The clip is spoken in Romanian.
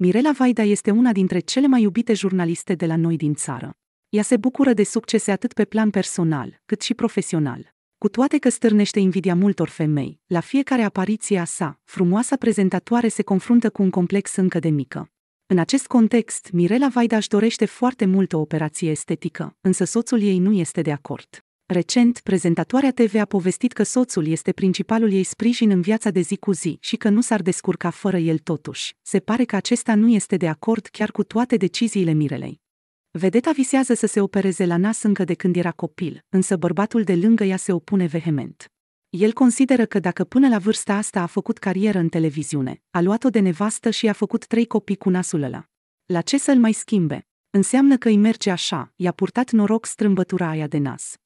Mirela Vaida este una dintre cele mai iubite jurnaliste de la noi din țară. Ea se bucură de succese atât pe plan personal, cât și profesional. Cu toate că stârnește invidia multor femei, la fiecare apariție a sa, frumoasa prezentatoare se confruntă cu un complex încă de mică. În acest context, Mirela Vaida își dorește foarte mult o operație estetică, însă soțul ei nu este de acord. Recent, prezentatoarea TV a povestit că soțul este principalul ei sprijin în viața de zi cu zi și că nu s-ar descurca fără el totuși. Se pare că acesta nu este de acord chiar cu toate deciziile Mirelei. Vedeta visează să se opereze la nas încă de când era copil, însă bărbatul de lângă ea se opune vehement. El consideră că dacă până la vârsta asta a făcut carieră în televiziune, a luat-o de nevastă și a făcut trei copii cu nasul ăla. La ce să-l mai schimbe? Înseamnă că îi merge așa, i-a purtat noroc strâmbătura aia de nas.